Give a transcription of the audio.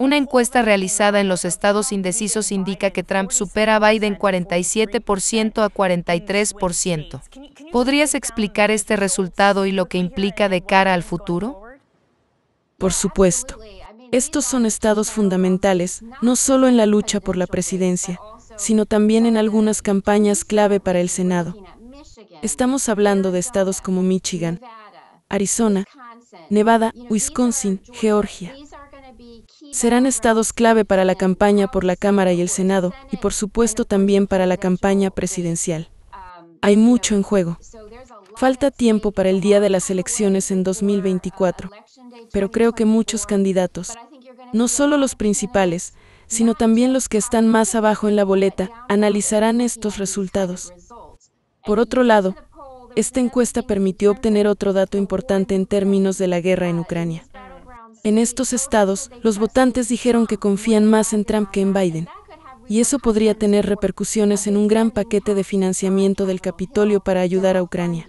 Una encuesta realizada en los estados indecisos indica que Trump supera a Biden 47% a 43%. ¿Podrías explicar este resultado y lo que implica de cara al futuro? Por supuesto. Estos son estados fundamentales, no solo en la lucha por la presidencia, sino también en algunas campañas clave para el Senado. Estamos hablando de estados como Michigan, Arizona, Nevada, Wisconsin, Georgia serán estados clave para la campaña por la Cámara y el Senado, y por supuesto también para la campaña presidencial. Hay mucho en juego. Falta tiempo para el día de las elecciones en 2024, pero creo que muchos candidatos, no solo los principales, sino también los que están más abajo en la boleta, analizarán estos resultados. Por otro lado, esta encuesta permitió obtener otro dato importante en términos de la guerra en Ucrania. En estos estados, los votantes dijeron que confían más en Trump que en Biden, y eso podría tener repercusiones en un gran paquete de financiamiento del Capitolio para ayudar a Ucrania.